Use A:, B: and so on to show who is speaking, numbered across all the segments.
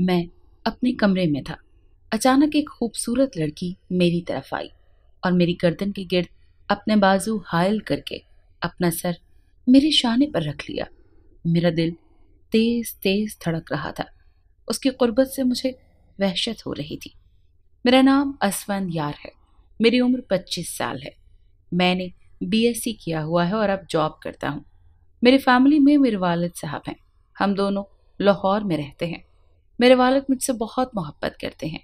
A: मैं अपने कमरे में था अचानक एक खूबसूरत लड़की मेरी तरफ आई और मेरी गर्दन के गिर्द अपने बाजू हायल करके अपना सर मेरे शाने पर रख लिया मेरा दिल तेज तेज धड़क रहा था उसकी कुर्बत से मुझे वहशत हो रही थी मेरा नाम असवन यार है मेरी उम्र 25 साल है मैंने बीएससी किया हुआ है और अब जॉब करता हूँ मेरी फैमिली में मेरे वालद साहब हैं हम दोनों लाहौर में रहते हैं मेरे वालद मुझसे बहुत मोहब्बत करते हैं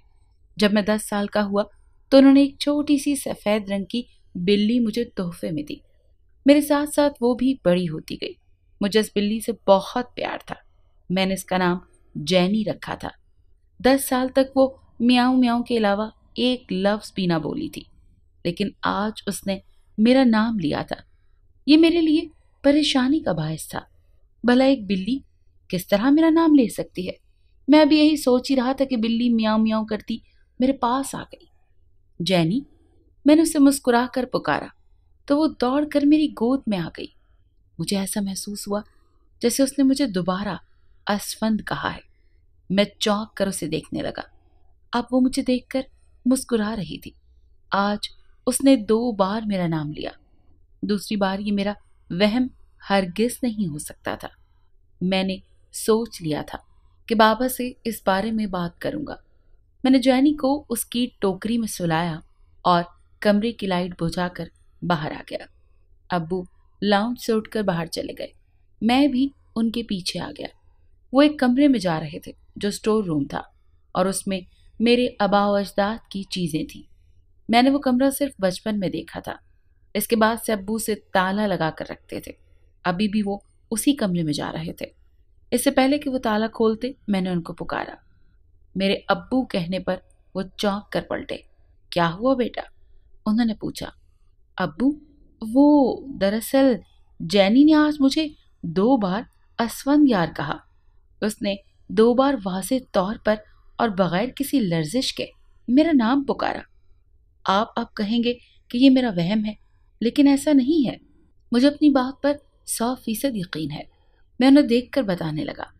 A: जब मैं दस साल का हुआ तो उन्होंने एक छोटी सी सफ़ेद रंग की बिल्ली मुझे तोहफे में दी मेरे साथ साथ वो भी बड़ी होती गई मुझे इस बिल्ली से बहुत प्यार था मैंने इसका नाम जैनी रखा था दस साल तक वो म्याऊ म्याऊ के अलावा एक लफ्ज़ भी ना बोली थी लेकिन आज उसने मेरा नाम लिया था ये मेरे लिए परेशानी का बायस था भला एक बिल्ली किस तरह मेरा नाम ले सकती है मैं अभी यही सोच ही रहा था कि बिल्ली म्याऊं म्याऊं करती मेरे पास आ गई जैनी मैंने उसे मुस्कुरा कर पुकारा तो वो दौड़ कर मेरी गोद में आ गई मुझे ऐसा महसूस हुआ जैसे उसने मुझे दोबारा असफंद कहा है मैं चौंक कर उसे देखने लगा अब वो मुझे देखकर मुस्कुरा रही थी आज उसने दो बार मेरा नाम लिया दूसरी बार ये मेरा वहम हरगिज नहीं हो सकता था मैंने सोच लिया था कि बाबा से इस बारे में बात करूंगा मैंने जैनी को उसकी टोकरी में सुलाया और कमरे की लाइट बुझाकर बाहर आ गया अब्बू लाउंज से उठकर बाहर चले गए मैं भी उनके पीछे आ गया वो एक कमरे में जा रहे थे जो स्टोर रूम था और उसमें मेरे अबा अजदाद की चीज़ें थीं मैंने वो कमरा सिर्फ बचपन में देखा था इसके बाद से अब्बू से ताला लगा कर रखते थे अभी भी वो उसी कमरे में जा रहे थे इससे पहले कि वो ताला खोलते मैंने उनको पुकारा मेरे अब्बू कहने पर वो चौंक कर पलटे क्या हुआ बेटा उन्होंने पूछा अब्बू वो दरअसल जैनी ने आज मुझे दो बार असवन यार कहा उसने दो बार वाजे तौर पर और बगैर किसी लर्जिश के मेरा नाम पुकारा आप अब कहेंगे कि ये मेरा वहम है लेकिन ऐसा नहीं है मुझे अपनी बात पर सौ फीसद यकीन है मैं उन्हें देखकर बताने लगा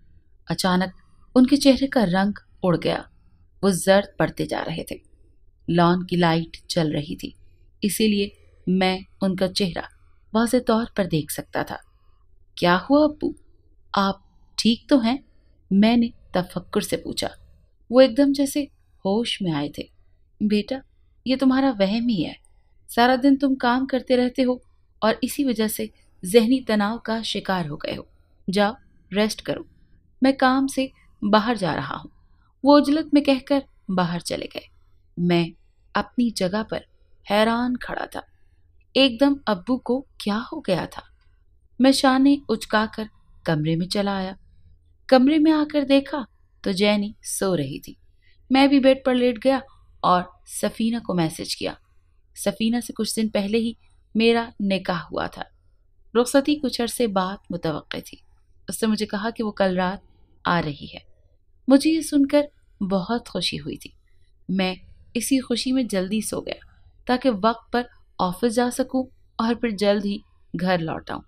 A: अचानक उनके चेहरे का रंग उड़ गया वो जर्द पड़ते जा रहे थे लॉन की लाइट चल रही थी इसीलिए मैं उनका चेहरा वाज तौर पर देख सकता था क्या हुआ अबू आप ठीक तो हैं मैंने तफक्कर से पूछा वो एकदम जैसे होश में आए थे बेटा ये तुम्हारा वहम ही है सारा दिन तुम काम करते रहते हो और इसी वजह से जहनी तनाव का शिकार हो गए हो जाओ रेस्ट करो मैं काम से बाहर जा रहा हूँ वो उजलत में कहकर बाहर चले गए मैं अपनी जगह पर हैरान खड़ा था एकदम अब्बू को क्या हो गया था मैं शाने ने उचका कर कमरे में चला आया कमरे में आकर देखा तो जैनी सो रही थी मैं भी बेड पर लेट गया और सफ़ीना को मैसेज किया सफ़ीना से कुछ दिन पहले ही मेरा निकाह हुआ था रुखसती कुछ अरसे बात मुतव थी उसने मुझे कहा कि वो कल रात आ रही है मुझे ये सुनकर बहुत खुशी हुई थी मैं इसी खुशी में जल्दी सो गया ताकि वक्त पर ऑफिस जा सकूं और फिर जल्द ही घर लौट आऊँ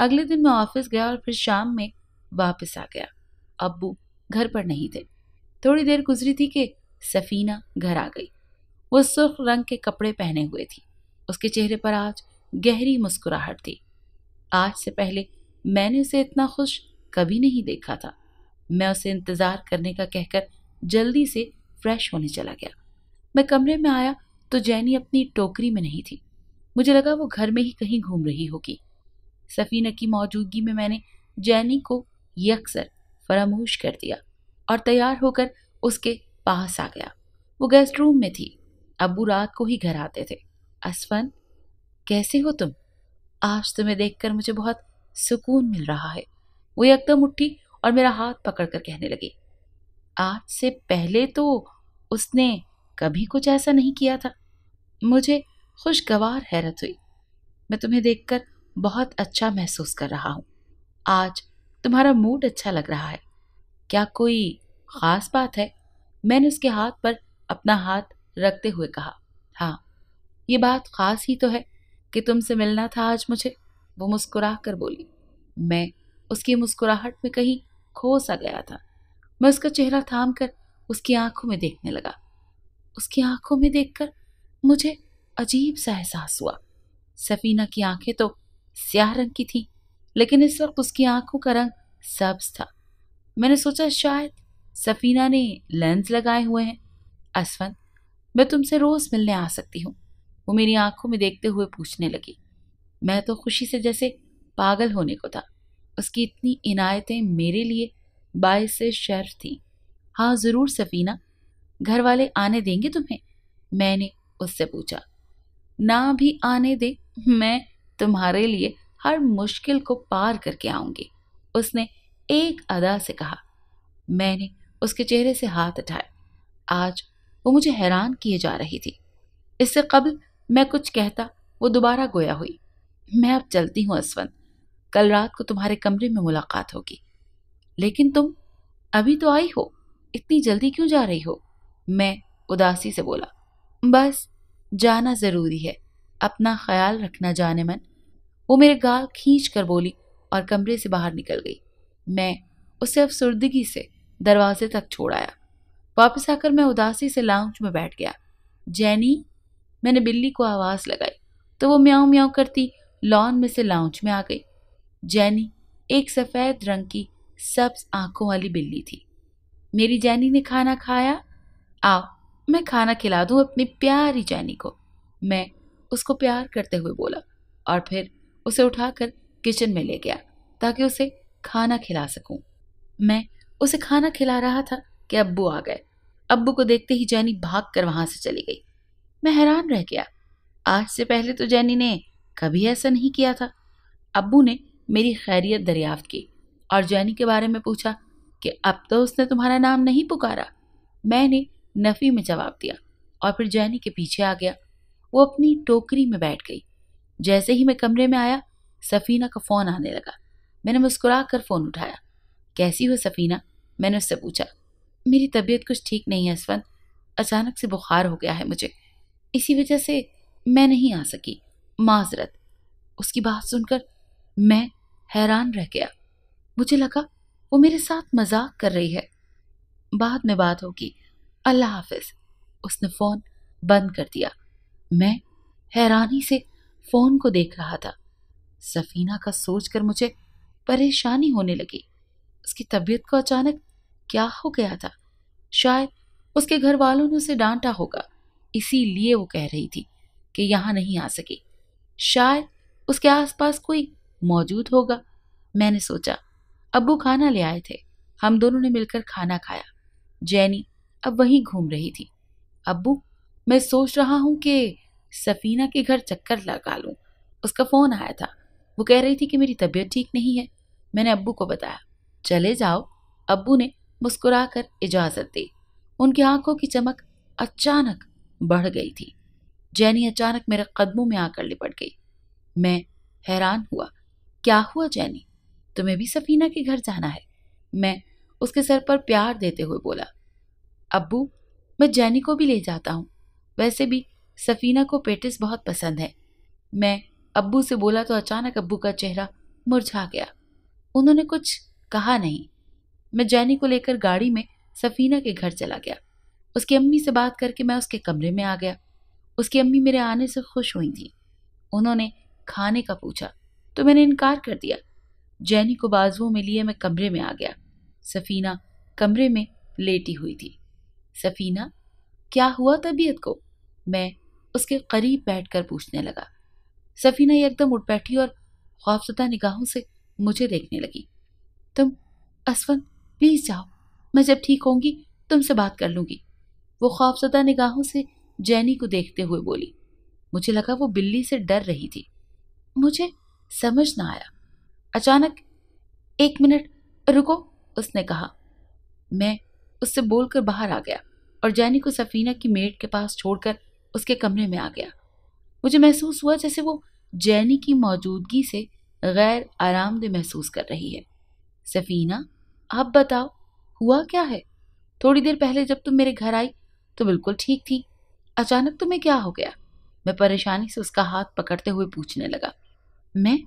A: अगले दिन मैं ऑफिस गया और फिर शाम में वापस आ गया अब्बू घर पर नहीं थे थोड़ी देर गुजरी थी कि सफीना घर आ गई वो सुर्ख रंग के कपड़े पहने हुए थी उसके चेहरे पर आज गहरी मुस्कुराहट थी आज से पहले मैंने उसे इतना खुश कभी नहीं देखा था मैं उसे इंतज़ार करने का कहकर जल्दी से फ्रेश होने चला गया मैं कमरे में आया तो जैनी अपनी टोकरी में नहीं थी मुझे लगा वो घर में ही कहीं घूम रही होगी सफ़ीना की मौजूदगी में मैंने जैनी को ये अक्सर फरामोश कर दिया और तैयार होकर उसके पास आ गया वो गेस्ट रूम में थी अबू रात को ही घर आते थे असफन कैसे हो तुम आज तुम्हें देखकर मुझे बहुत सुकून मिल रहा है वो एकदम उठी और मेरा हाथ पकड़कर कहने लगी आज से पहले तो उसने कभी कुछ ऐसा नहीं किया था मुझे खुशगवार हैरत हुई मैं तुम्हें देखकर बहुत अच्छा महसूस कर रहा हूँ आज तुम्हारा मूड अच्छा लग रहा है क्या कोई ख़ास बात है मैंने उसके हाथ पर अपना हाथ रखते हुए कहा हाँ ये बात ख़ास ही तो है कि तुमसे मिलना था आज मुझे वो मुस्कुरा कर बोली मैं उसकी मुस्कुराहट में कहीं खो सा गया था मैं उसका चेहरा थाम कर उसकी आंखों में देखने लगा उसकी आंखों में देखकर मुझे अजीब सा एहसास हुआ सफीना की आंखें तो स्याह रंग की थीं लेकिन इस वक्त उसकी आंखों का रंग सब्ज था मैंने सोचा शायद सफीना ने लेंस लगाए हुए हैं असवंत मैं तुमसे रोज़ मिलने आ सकती हूँ वो मेरी आंखों में देखते हुए पूछने लगी मैं तो खुशी से जैसे पागल होने को था उसकी इतनी इनायतें मेरे लिए बायस से शर्फ थी हाँ ज़रूर सफ़ीना घर वाले आने देंगे तुम्हें मैंने उससे पूछा ना भी आने दे मैं तुम्हारे लिए हर मुश्किल को पार करके आऊँगी उसने एक अदा से कहा मैंने उसके चेहरे से हाथ उठाए आज वो मुझे हैरान किए जा रही थी इससे कबल मैं कुछ कहता वो दोबारा गोया हुई मैं अब चलती हूँ असवंत कल रात को तुम्हारे कमरे में मुलाकात होगी लेकिन तुम अभी तो आई हो इतनी जल्दी क्यों जा रही हो मैं उदासी से बोला बस जाना ज़रूरी है अपना ख्याल रखना जाने मन वो मेरे गाल खींच कर बोली और कमरे से बाहर निकल गई मैं उसे अफसुर्दगी से दरवाजे तक छोड़ आया वापस आकर मैं उदासी से लाउंज में बैठ गया जैनी मैंने बिल्ली को आवाज़ लगाई तो वो म्याऊं म्याऊं करती लॉन में से लाउंज में आ गई जैनी एक सफ़ेद रंग की सब्ज आंखों वाली बिल्ली थी मेरी जैनी ने खाना खाया आओ मैं खाना खिला दूं अपनी प्यारी जैनी को मैं उसको प्यार करते हुए बोला और फिर उसे उठाकर किचन में ले गया ताकि उसे खाना खिला सकूं। मैं उसे खाना खिला रहा था कि अब्बू आ गए अब्बू को देखते ही जैनी भाग कर वहां से चली गई मैं हैरान रह गया आज से पहले तो जैनी ने कभी ऐसा नहीं किया था अब्बू ने मेरी खैरियत दरियाफ्त की और जैनी के बारे में पूछा कि अब तो उसने तुम्हारा नाम नहीं पुकारा मैंने नफ़ी में जवाब दिया और फिर जैनी के पीछे आ गया वो अपनी टोकरी में बैठ गई जैसे ही मैं कमरे में आया सफ़ीना का फ़ोन आने लगा मैंने मुस्कुरा कर फ़ोन उठाया कैसी हो सफ़ीना मैंने उससे पूछा मेरी तबीयत कुछ ठीक नहीं है असवन अचानक से बुखार हो गया है मुझे इसी वजह से मैं नहीं आ सकी माजरत उसकी बात सुनकर मैं हैरान रह गया मुझे लगा वो मेरे साथ मजाक कर रही है बाद में बात होगी अल्लाह हाफिज उसने फ़ोन बंद कर दिया मैं हैरानी से फ़ोन को देख रहा था सफ़ीना का सोच कर मुझे परेशानी होने लगी उसकी तबीयत को अचानक क्या हो गया था शायद उसके घर वालों ने उसे डांटा होगा इसीलिए वो कह रही थी कि यहाँ नहीं आ सकी शायद उसके आसपास कोई मौजूद होगा मैंने सोचा अबू खाना ले आए थे हम दोनों ने मिलकर खाना खाया जैनी अब वहीं घूम रही थी अबू मैं सोच रहा हूँ कि सफीना के घर चक्कर लगा लूँ उसका फ़ोन आया था वो कह रही थी कि मेरी तबीयत ठीक नहीं है मैंने अब्बू को बताया चले जाओ अब्बू ने मुस्कुराकर इजाज़त दी उनकी आंखों की चमक अचानक बढ़ गई थी जैनी अचानक मेरे कदमों में आकर लिपट गई मैं हैरान हुआ क्या हुआ जैनी तुम्हें भी सफीना के घर जाना है मैं उसके सर पर प्यार देते हुए बोला अब्बू मैं जैनी को भी ले जाता हूँ वैसे भी सफीना को पेटिस बहुत पसंद है मैं अब्बू से बोला तो अचानक अब्बू का चेहरा मुरझा गया उन्होंने कुछ कहा नहीं मैं जैनी को लेकर गाड़ी में सफीना के घर चला गया उसकी अम्मी से बात करके मैं उसके कमरे में आ गया उसकी अम्मी मेरे आने से खुश हुई थी उन्होंने खाने का पूछा तो मैंने इनकार कर दिया जैनी को बाजुओं में लिए मैं कमरे में आ गया सफ़ीना कमरे में लेटी हुई थी सफ़ीना क्या हुआ तबीयत को मैं उसके करीब बैठकर पूछने लगा सफ़ीना एकदम उठ बैठी और खौफजदा निगाहों से मुझे देखने लगी तुम असवन प्लीज़ जाओ मैं जब ठीक होंगी तुमसे बात कर लूँगी वो खौफजदा निगाहों से जैनी को देखते हुए बोली मुझे लगा वो बिल्ली से डर रही थी मुझे समझ ना आया अचानक एक मिनट रुको उसने कहा मैं उससे बोलकर बाहर आ गया और जैनी को सफीना की मेड के पास छोड़कर उसके कमरे में आ गया मुझे महसूस हुआ जैसे वो जैनी की मौजूदगी से गैर आरामदेह महसूस कर रही है सफीना आप बताओ हुआ क्या है थोड़ी देर पहले जब तुम मेरे घर आई तो बिल्कुल ठीक थी अचानक तुम्हें क्या हो गया मैं परेशानी से उसका हाथ पकड़ते हुए पूछने लगा मैं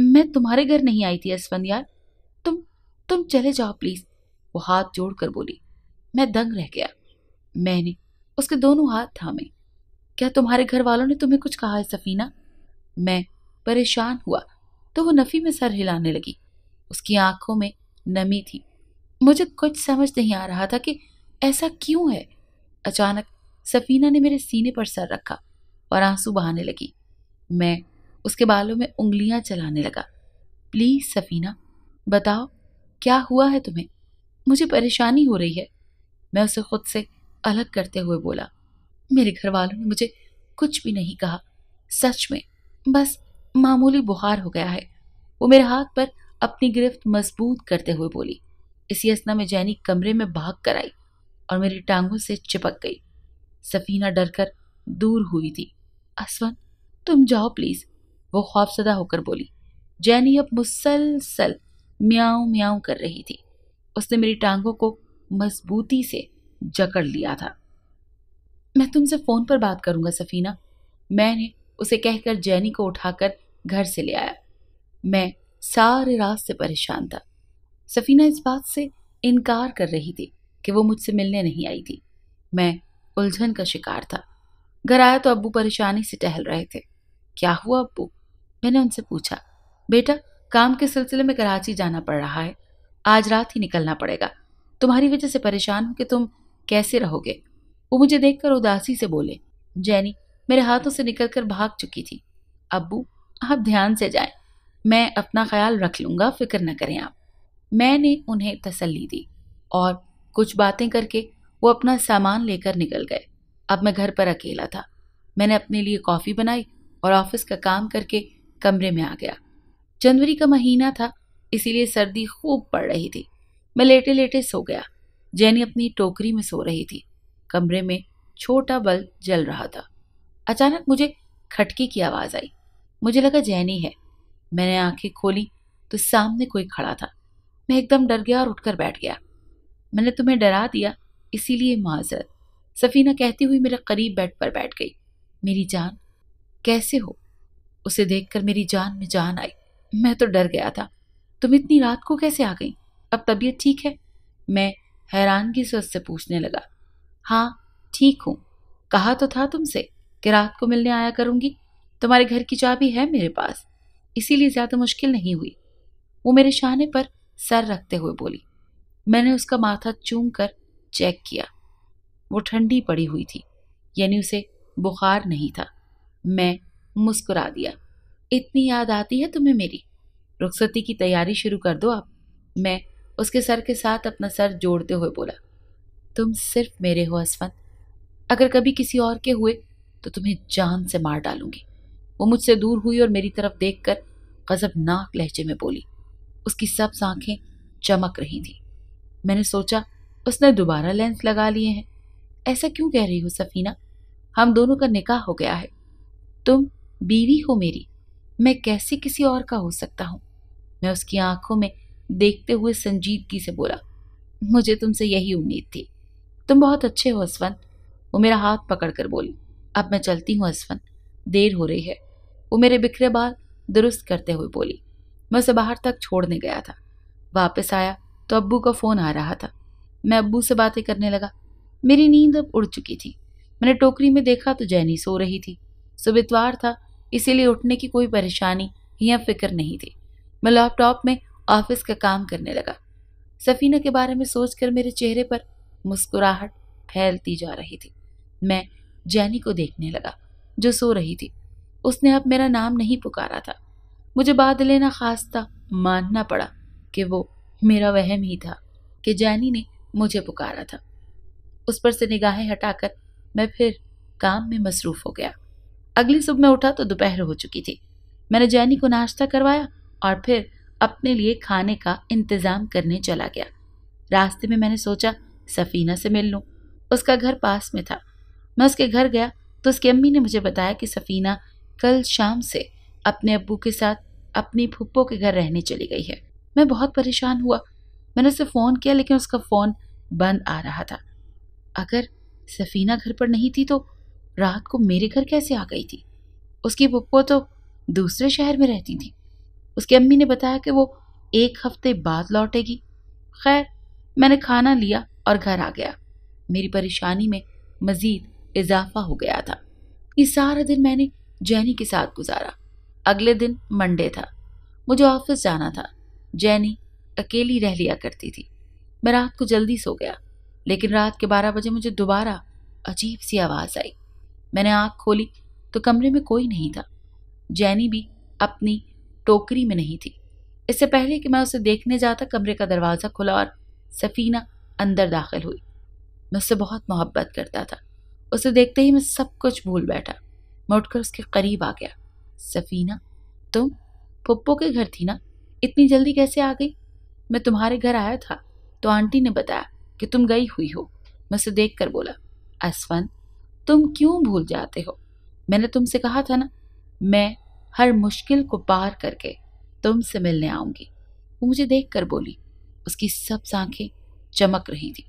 A: मैं तुम्हारे घर नहीं आई थी असफन यार तुम तुम चले जाओ प्लीज वो हाथ जोड़कर बोली मैं दंग रह गया मैंने उसके दोनों हाथ थामे क्या तुम्हारे घर वालों ने तुम्हें कुछ कहा है सफीना मैं परेशान हुआ तो वो नफ़ी में सर हिलाने लगी उसकी आंखों में नमी थी मुझे कुछ समझ नहीं आ रहा था कि ऐसा क्यों है अचानक सफ़ीना ने मेरे सीने पर सर रखा और आंसू बहाने लगी मैं उसके बालों में उंगलियां चलाने लगा प्लीज़ सफ़ीना बताओ क्या हुआ है तुम्हें मुझे परेशानी हो रही है मैं उसे खुद से अलग करते हुए बोला मेरे घर वालों ने मुझे कुछ भी नहीं कहा सच में बस मामूली बुखार हो गया है वो मेरे हाथ पर अपनी गिरफ्त मजबूत करते हुए बोली इसी असना में जैनी कमरे में भाग कर आई और मेरी टांगों से चिपक गई सफीना डरकर दूर हुई थी असवन तुम जाओ प्लीज़ वो खौफसदा होकर बोली जैनी अब मुसलसल म्याऊ म्याऊ कर रही थी उसने मेरी टांगों को मजबूती से जकड़ लिया था मैं तुमसे फ़ोन पर बात करूंगा सफ़ीना मैंने उसे कहकर जैनी को उठाकर घर से ले आया मैं सारे रात से परेशान था सफ़ीना इस बात से इनकार कर रही थी कि वो मुझसे मिलने नहीं आई थी मैं उलझन का शिकार था घर आया तो अब्बू परेशानी से टहल रहे थे क्या हुआ अब्बू मैंने उनसे पूछा बेटा काम के सिलसिले में कराची जाना पड़ रहा है आज रात ही निकलना पड़ेगा तुम्हारी वजह से परेशान हूं कि तुम कैसे रहोगे वो मुझे देखकर उदासी से बोले जैनी मेरे हाथों से निकलकर भाग चुकी थी अब्बू आप ध्यान से जाएं मैं अपना ख्याल रख लूंगा फिक्र न करें आप मैंने उन्हें तसल्ली दी और कुछ बातें करके वो अपना सामान लेकर निकल गए अब मैं घर पर अकेला था मैंने अपने लिए कॉफ़ी बनाई और ऑफिस का काम करके कमरे में आ गया जनवरी का महीना था इसीलिए सर्दी खूब पड़ रही थी मैं लेटे लेटे सो गया जैनी अपनी टोकरी में सो रही थी कमरे में छोटा बल्ब जल रहा था अचानक मुझे खटके की आवाज़ आई मुझे लगा जैनी है मैंने आंखें खोली तो सामने कोई खड़ा था मैं एकदम डर गया और उठकर बैठ गया मैंने तुम्हें डरा दिया इसीलिए माजर सफ़ीना कहती हुई मेरे करीब बेड पर बैठ गई मेरी जान कैसे हो उसे देखकर मेरी जान में जान आई मैं तो डर गया था तुम इतनी रात को कैसे आ गई अब तबीयत ठीक है मैं हैरानगी से उससे पूछने लगा हाँ ठीक हूँ कहा तो था तुमसे कि रात को मिलने आया करूँगी तुम्हारे घर की चाबी है मेरे पास इसीलिए ज़्यादा मुश्किल नहीं हुई वो मेरे शाने पर सर रखते हुए बोली मैंने उसका माथा चूम कर चेक किया वो ठंडी पड़ी हुई थी यानी उसे बुखार नहीं था मैं मुस्कुरा दिया इतनी याद आती है तुम्हें मेरी रुखसती की तैयारी शुरू कर दो आप मैं उसके सर के साथ अपना सर जोड़ते हुए बोला तुम सिर्फ मेरे हो असवंत अगर कभी किसी और के हुए तो तुम्हें जान से मार डालूंगी वो मुझसे दूर हुई और मेरी तरफ देखकर गजबनाक लहजे में बोली उसकी सब आंखें चमक रही थी मैंने सोचा उसने दोबारा लेंस लगा लिए हैं ऐसा क्यों कह रही हो सफीना हम दोनों का निकाह हो गया है तुम बीवी हो मेरी मैं कैसे किसी और का हो सकता हूँ मैं उसकी आंखों में देखते हुए संजीदगी से बोला मुझे तुमसे यही उम्मीद थी तुम बहुत अच्छे हो असवंत वो मेरा हाथ पकड़कर बोली अब मैं चलती हूँ असवंत देर हो रही है वो मेरे बिखरे बाल दुरुस्त करते हुए बोली मैं उसे बाहर तक छोड़ने गया था वापस आया तो अब्बू का फ़ोन आ रहा था मैं अब्बू से बातें करने लगा मेरी नींद अब उड़ चुकी थी मैंने टोकरी में देखा तो जैनी सो रही थी सुबितवार था इसीलिए उठने की कोई परेशानी या फिक्र नहीं थी मैं लैपटॉप में ऑफिस का काम करने लगा सफीना के बारे में सोचकर मेरे चेहरे पर मुस्कुराहट फैलती जा रही थी मैं जैनी को देखने लगा जो सो रही थी उसने अब मेरा नाम नहीं पुकारा था मुझे बाद लेना खास था मानना पड़ा कि वो मेरा वहम ही था कि जैनी ने मुझे पुकारा था उस पर से निगाहें हटाकर मैं फिर काम में मसरूफ हो गया अगली सुबह मैं उठा तो दोपहर हो चुकी थी मैंने जैनी को नाश्ता करवाया और फिर अपने लिए खाने का इंतज़ाम करने चला गया रास्ते में मैंने सोचा सफ़ीना से मिल लूँ उसका घर पास में था मैं उसके घर गया तो उसकी अम्मी ने मुझे बताया कि सफ़ीना कल शाम से अपने अब्बू के साथ अपनी फुप्पो के घर रहने चली गई है मैं बहुत परेशान हुआ मैंने उसे फ़ोन किया लेकिन उसका फ़ोन बंद आ रहा था अगर सफ़ीना घर पर नहीं थी तो रात को मेरे घर कैसे आ गई थी उसकी पप्पो तो दूसरे शहर में रहती थी उसकी अम्मी ने बताया कि वो एक हफ्ते बाद लौटेगी खैर मैंने खाना लिया और घर आ गया मेरी परेशानी में मज़ीद इजाफा हो गया था ये सारा दिन मैंने जैनी के साथ गुजारा अगले दिन मंडे था मुझे ऑफिस जाना था जैनी अकेली रह लिया करती थी मैं रात को जल्दी सो गया लेकिन रात के बारह बजे मुझे दोबारा अजीब सी आवाज़ आई मैंने आँख खोली तो कमरे में कोई नहीं था जैनी भी अपनी टोकरी में नहीं थी इससे पहले कि मैं उसे देखने जाता कमरे का दरवाज़ा खुला और सफ़ीना अंदर दाखिल हुई मैं उससे बहुत मोहब्बत करता था उसे देखते ही मैं सब कुछ भूल बैठा मैं उठकर उसके करीब आ गया सफ़ीना तुम पप्पो के घर थी ना इतनी जल्दी कैसे आ गई मैं तुम्हारे घर आया था तो आंटी ने बताया कि तुम गई हुई हो मैं उसे देख कर बोला असवन तुम क्यों भूल जाते हो मैंने तुमसे कहा था ना मैं हर मुश्किल को पार करके तुमसे मिलने आऊंगी वो मुझे देख कर बोली उसकी सब आंखें चमक रही थी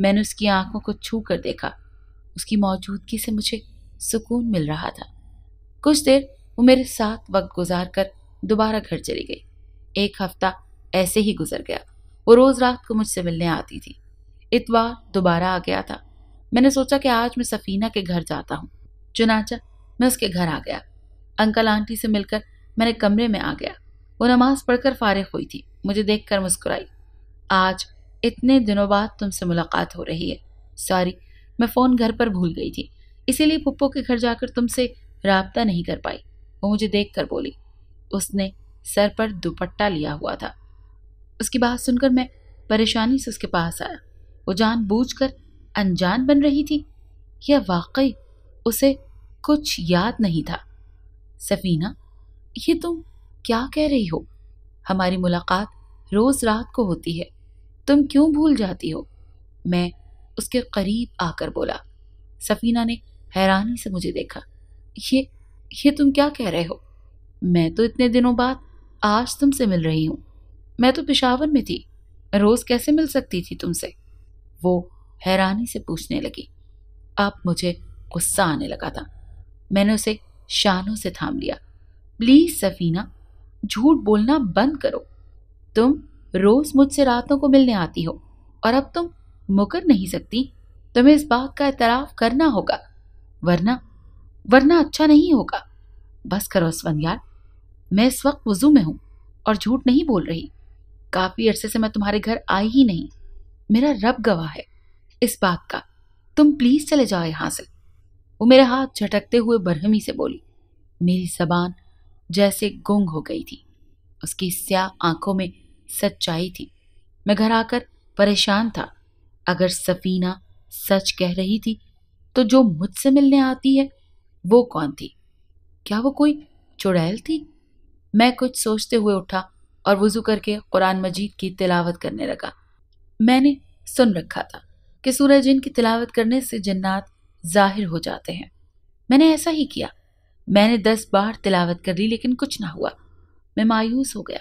A: मैंने उसकी आंखों को छू कर देखा उसकी मौजूदगी से मुझे सुकून मिल रहा था कुछ देर वो मेरे साथ वक्त गुजार कर दोबारा घर चली गई एक हफ्ता ऐसे ही गुजर गया वो रोज रात को मुझसे मिलने आती थी इतवार दोबारा आ गया था मैंने सोचा कि आज मैं सफीना के घर जाता हूँ चुनाचा मैं उसके घर आ गया अंकल आंटी से मिलकर मैंने कमरे में आ गया वो नमाज पढ़कर फारिग हुई थी मुझे देख मुस्कुराई आज इतने दिनों बाद तुमसे मुलाकात हो रही है सॉरी मैं फ़ोन घर पर भूल गई थी इसीलिए पप्पो के घर जाकर तुमसे रबता नहीं कर पाई वो मुझे देख कर बोली उसने सर पर दुपट्टा लिया हुआ था उसकी बात सुनकर मैं परेशानी से उसके पास आया वो जान बूझ कर अनजान बन रही थी या वाकई उसे कुछ याद नहीं था सफीना ये तुम क्या कह रही हो हमारी मुलाकात रोज़ रात को होती है तुम क्यों भूल जाती हो मैं उसके करीब आकर बोला सफीना ने हैरानी से मुझे देखा ये ये तुम क्या कह रहे हो मैं तो इतने दिनों बाद आज तुमसे मिल रही हूँ मैं तो पिशावर में थी रोज कैसे मिल सकती थी तुमसे वो हैरानी से पूछने लगी अब मुझे गुस्सा आने लगा था मैंने उसे शानों से थाम लिया प्लीज सफीना झूठ बोलना बंद करो तुम रोज मुझसे रातों को मिलने आती हो और अब तुम मुकर नहीं सकती तुम्हें इस बात का एतराफ करना होगा वरना वरना अच्छा नहीं होगा बस करो स्वन यार मैं इस वक्त वजू में हूँ और झूठ नहीं बोल रही काफ़ी अरसे से मैं तुम्हारे घर आई ही नहीं मेरा रब गवाह है इस बात का तुम प्लीज़ चले जाओ यहां से वो मेरे हाथ झटकते हुए बरहमी से बोली मेरी जबान जैसे गुंग हो गई थी उसकी स्याह आंखों में सच्चाई थी मैं घर आकर परेशान था अगर सफीना सच कह रही थी तो जो मुझसे मिलने आती है वो कौन थी क्या वो कोई चुड़ैल थी मैं कुछ सोचते हुए उठा और वज़ू करके कुरान मजीद की तिलावत करने लगा मैंने सुन रखा था कि सूरह जिन की तिलावत करने से जन्नात जाहिर हो जाते हैं मैंने ऐसा ही किया मैंने दस बार तिलावत कर ली लेकिन कुछ ना हुआ मैं मायूस हो गया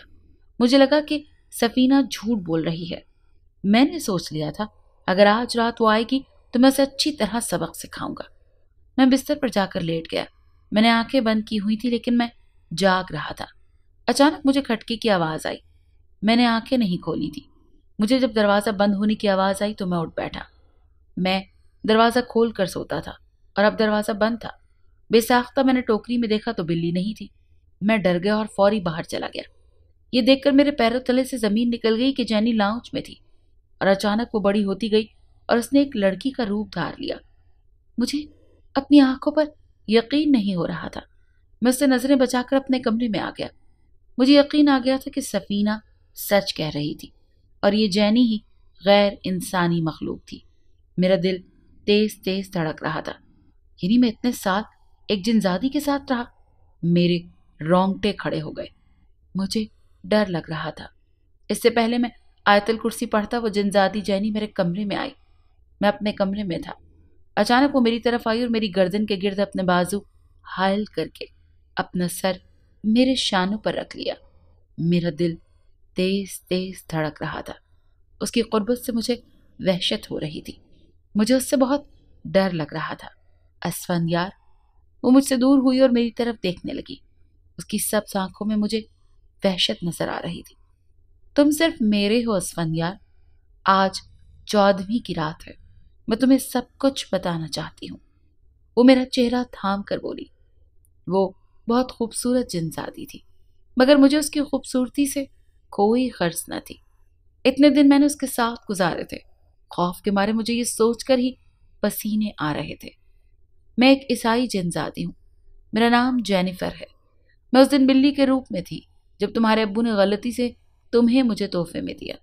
A: मुझे लगा कि सफ़ीना झूठ बोल रही है मैंने सोच लिया था अगर आज रात वो आएगी तो मैं उसे अच्छी तरह सबक सिखाऊंगा मैं बिस्तर पर जाकर लेट गया मैंने आंखें बंद की हुई थी लेकिन मैं जाग रहा था अचानक मुझे खटके की आवाज़ आई मैंने आंखें नहीं खोली थी मुझे जब दरवाज़ा बंद होने की आवाज़ आई तो मैं उठ बैठा मैं दरवाज़ा खोल कर सोता था और अब दरवाज़ा बंद था बेसाख्ता मैंने टोकरी में देखा तो बिल्ली नहीं थी मैं डर गया और फौरी बाहर चला गया ये देखकर मेरे पैरों तले से ज़मीन निकल गई कि जैनी लाउच में थी और अचानक वो बड़ी होती गई और उसने एक लड़की का रूप धार लिया मुझे अपनी आंखों पर यकीन नहीं हो रहा था मैं उससे नज़रें बचाकर अपने कमरे में आ गया मुझे यकीन आ गया था कि सफ़ीना सच कह रही थी और ये जैनी ही गैर इंसानी मखलूक थी मेरा दिल तेज़ तेज़ धड़क रहा था यानी मैं इतने साल एक जिनजादी के साथ रहा मेरे रोंगटे खड़े हो गए मुझे डर लग रहा था इससे पहले मैं आयतल कुर्सी पढ़ता वो जिनजादी जैनी मेरे कमरे में आई मैं अपने कमरे में था अचानक वो मेरी तरफ आई और मेरी गर्दन के गिर्द अपने बाजू हायल करके अपना सर मेरे शानों पर रख लिया मेरा दिल तेज तेज धड़क रहा था उसकी गुर्बत से मुझे वहशत हो रही थी मुझे उससे बहुत डर लग रहा था असवन यार वो मुझसे दूर हुई और मेरी तरफ देखने लगी उसकी सब आंखों में मुझे वहशत नजर आ रही थी तुम सिर्फ मेरे हो असवन यार आज चौदहवीं की रात है मैं तुम्हें सब कुछ बताना चाहती हूँ वो मेरा चेहरा थाम कर बोली वो बहुत खूबसूरत जिनजादी थी मगर मुझे उसकी खूबसूरती से कोई गर्ज न थी इतने दिन मैंने उसके साथ गुजारे थे खौफ के मारे मुझे ये सोचकर ही पसीने आ रहे थे मैं एक ईसाई जिनजादी हूँ मेरा नाम जेनिफर है मैं उस दिन बिल्ली के रूप में थी जब तुम्हारे अबू ने गलती से तुम्हें मुझे तोहफे में दिया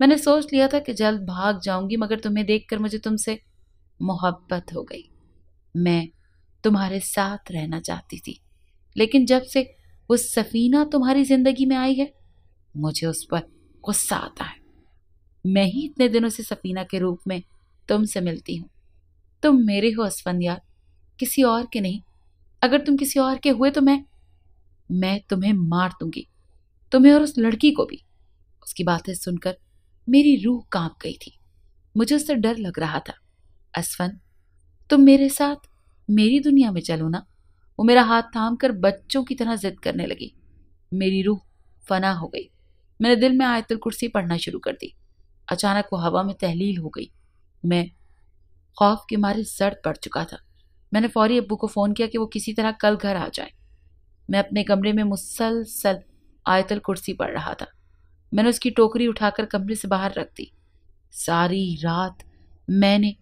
A: मैंने सोच लिया था कि जल्द भाग जाऊंगी मगर तुम्हें देखकर मुझे तुमसे मोहब्बत हो गई मैं तुम्हारे साथ रहना चाहती थी लेकिन जब से वो सफ़ीना तुम्हारी ज़िंदगी में आई है मुझे उस पर गुस्सा आता है मैं ही इतने दिनों से सफ़ीना के रूप में तुमसे मिलती हूँ तुम मेरे हो असफंदियार किसी और के नहीं अगर तुम किसी और के हुए तो मैं मैं तुम्हें मार दूंगी तुम्हें और उस लड़की को भी उसकी बातें सुनकर मेरी रूह कांप गई थी मुझे उससे डर लग रहा था असफन तुम मेरे साथ मेरी दुनिया में चलो ना वो मेरा हाथ थाम कर बच्चों की तरह जिद करने लगी मेरी रूह फना हो गई मैंने दिल में आयतुल कुर्सी पढ़ना शुरू कर दी अचानक वो हवा में तहलील हो गई मैं खौफ के मारे सर्द पड़ चुका था मैंने फौरी अबू को फ़ोन किया कि वो किसी तरह कल घर आ जाए मैं अपने कमरे में मुसलसल आयतल कुर्सी पढ़ रहा था मैंने उसकी टोकरी उठाकर कमरे से बाहर रख दी सारी रात मैंने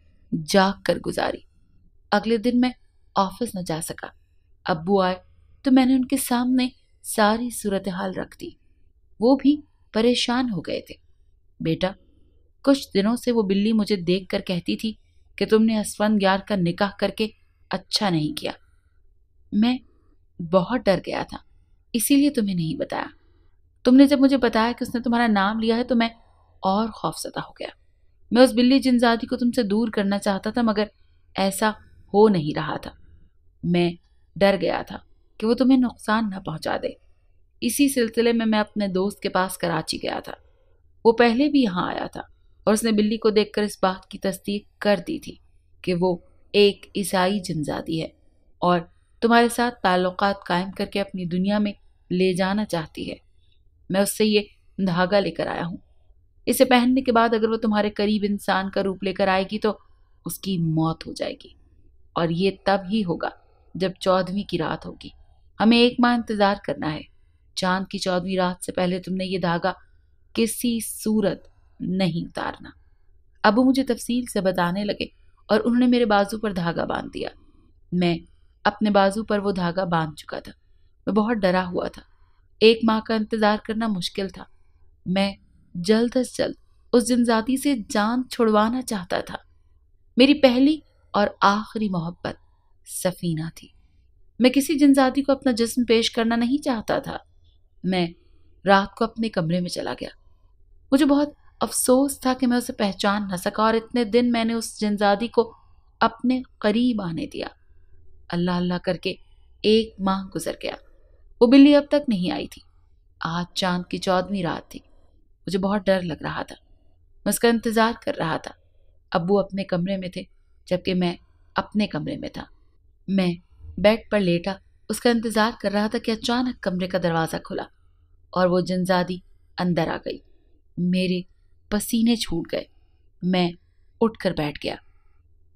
A: जाग कर गुजारी अगले दिन मैं ऑफिस न जा सका अब्बू आए तो मैंने उनके सामने सारी सूरत हाल रख दी वो भी परेशान हो गए थे बेटा कुछ दिनों से वो बिल्ली मुझे देख कर कहती थी कि तुमने असवंत यार का निकाह करके अच्छा नहीं किया मैं बहुत डर गया था इसीलिए तुम्हें नहीं बताया तुमने जब मुझे बताया कि उसने तुम्हारा नाम लिया है तो मैं और खौफजदा हो गया मैं उस बिल्ली जिनजादी को तुमसे दूर करना चाहता था मगर ऐसा हो नहीं रहा था मैं डर गया था कि वो तुम्हें नुकसान ना पहुंचा दे इसी सिलसिले में मैं अपने दोस्त के पास कराची गया था वो पहले भी यहाँ आया था और उसने बिल्ली को देखकर इस बात की तस्दीक कर दी थी कि वो एक ईसाई जनजाति है और तुम्हारे साथ ताल्लुक कायम करके अपनी दुनिया में ले जाना चाहती है मैं उससे ये धागा लेकर आया हूँ इसे पहनने के बाद अगर वो तुम्हारे करीब इंसान का रूप लेकर आएगी तो उसकी मौत हो जाएगी और ये तब ही होगा जब चौदहवीं की रात होगी हमें एक माह इंतजार करना है चांद की चौदहवीं रात से पहले तुमने ये धागा किसी सूरत नहीं उतारना अबू मुझे तफसील से बताने लगे और उन्होंने मेरे बाजू पर धागा बांध दिया मैं अपने बाजू पर वो धागा बांध चुका था मैं बहुत डरा हुआ था एक माह का इंतजार करना मुश्किल था मैं जल्द अज जल्द उस जिनजाती से जान छुड़वाना चाहता था मेरी पहली और आखिरी मोहब्बत सफीना थी मैं किसी जनजाति को अपना जिसम पेश करना नहीं चाहता था मैं रात को अपने कमरे में चला गया मुझे बहुत अफसोस था कि मैं उसे पहचान न सका और इतने दिन मैंने उस जनजादी को अपने करीब आने दिया अल्लाह अल्लाह करके एक माह गुजर गया वो बिल्ली अब तक नहीं आई थी आज चांद की चौदहवीं रात थी मुझे बहुत डर लग रहा था मैं उसका इंतज़ार कर रहा था अबू अपने कमरे में थे जबकि मैं अपने कमरे में था मैं बेड पर लेटा उसका इंतज़ार कर रहा था कि अचानक कमरे का दरवाज़ा खुला और वो जनजादी अंदर आ गई मेरे पसीने छूट गए मैं उठ कर बैठ गया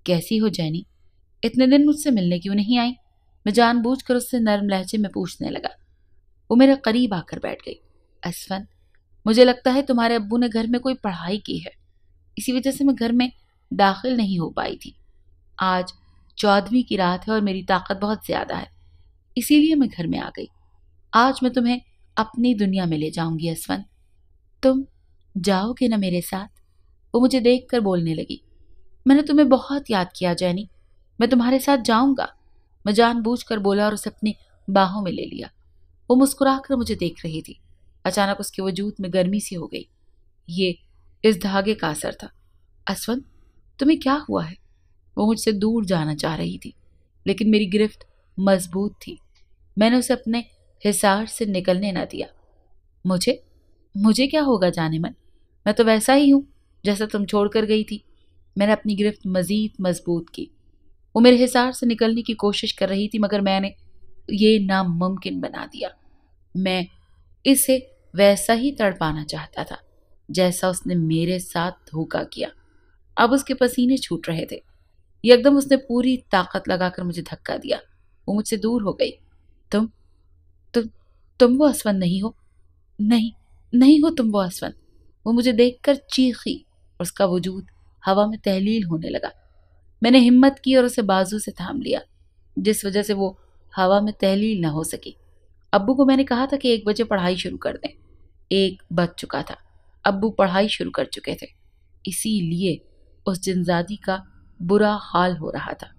A: कैसी हो जैनी इतने दिन मुझसे मिलने क्यों नहीं आई मैं जानबूझकर उससे नरम लहजे में पूछने लगा वो मेरे करीब आकर बैठ गई असफन मुझे लगता है तुम्हारे अब्बू ने घर में कोई पढ़ाई की है इसी वजह से मैं घर में दाखिल नहीं हो पाई थी आज चौदहवीं की रात है और मेरी ताकत बहुत ज़्यादा है इसीलिए मैं घर में आ गई आज मैं तुम्हें अपनी दुनिया में ले जाऊंगी असवंत तुम जाओगे ना मेरे साथ वो मुझे देख कर बोलने लगी मैंने तुम्हें बहुत याद किया जैनी मैं तुम्हारे साथ जाऊंगा मैं जानबूझ कर बोला और उसे अपनी बाहों में ले लिया वो मुस्कुरा कर मुझे देख रही थी अचानक उसके वजूद में गर्मी सी हो गई ये इस धागे का असर था असवंत तुम्हें क्या हुआ है वो मुझसे दूर जाना चाह रही थी लेकिन मेरी गिरफ्त मजबूत थी मैंने उसे अपने हिसार से निकलने ना दिया मुझे मुझे क्या होगा जाने मन मैं तो वैसा ही हूँ जैसा तुम छोड़ कर गई थी मैंने अपनी गिरफ्त मज़ीद मजबूत की वो मेरे हिसार से निकलने की कोशिश कर रही थी मगर मैंने ये नामुमकिन बना दिया मैं इसे वैसा ही तड़पाना चाहता था जैसा उसने मेरे साथ धोखा किया अब उसके पसीने छूट रहे थे एकदम उसने पूरी ताकत लगाकर मुझे धक्का दिया वो मुझसे दूर हो गई तुम तुम तुम वो असवन नहीं हो नहीं नहीं हो तुम वो असवन वो मुझे देखकर चीखी उसका वजूद हवा में तहलील होने लगा मैंने हिम्मत की और उसे बाजू से थाम लिया जिस वजह से वो हवा में तहलील ना हो सकी अब्बू को मैंने कहा था कि एक बजे पढ़ाई शुरू कर दें एक बज चुका था अब्बू पढ़ाई शुरू कर चुके थे इसीलिए उस जिनजादी का बुरा हाल हो रहा था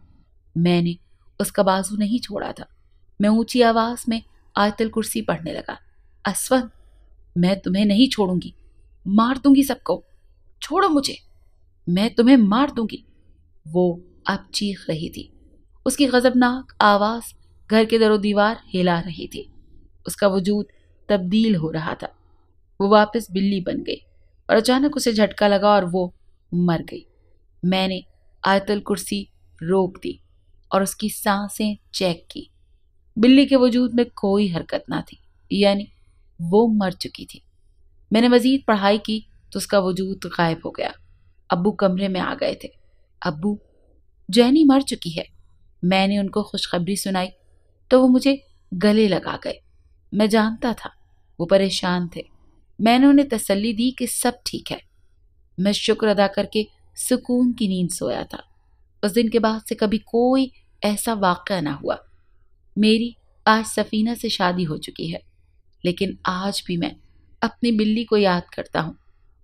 A: मैंने उसका बाजू नहीं छोड़ा था मैं ऊंची आवाज में आयतल कुर्सी पढ़ने लगा असवन मैं तुम्हें नहीं छोड़ूंगी मार दूंगी सबको छोड़ो मुझे मैं तुम्हें मार दूंगी वो अब चीख रही थी उसकी गजबनाक आवाज़ घर के दरों दीवार हिला रही थी उसका वजूद तब्दील हो रहा था वो वापस बिल्ली बन गई और अचानक उसे झटका लगा और वो मर गई मैंने आयतल कुर्सी रोक दी और उसकी सांसें चेक की बिल्ली के वजूद में कोई हरकत ना थी यानी वो मर चुकी थी मैंने मज़ीद पढ़ाई की तो उसका वजूद गायब हो गया अबू कमरे में आ गए थे अबू जैनी मर चुकी है मैंने उनको खुशखबरी सुनाई तो वो मुझे गले लगा गए मैं जानता था वो परेशान थे मैंने उन्हें तसल्ली दी कि सब ठीक है मैं शुक्र अदा करके सुकून की नींद सोया था उस दिन के बाद से कभी कोई ऐसा वाक़ ना हुआ मेरी आज सफ़ीना से शादी हो चुकी है लेकिन आज भी मैं अपनी बिल्ली को याद करता हूँ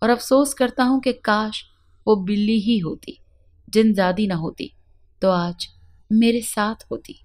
A: और अफसोस करता हूँ कि काश वो बिल्ली ही होती जिनजादी ना होती तो आज मेरे साथ होती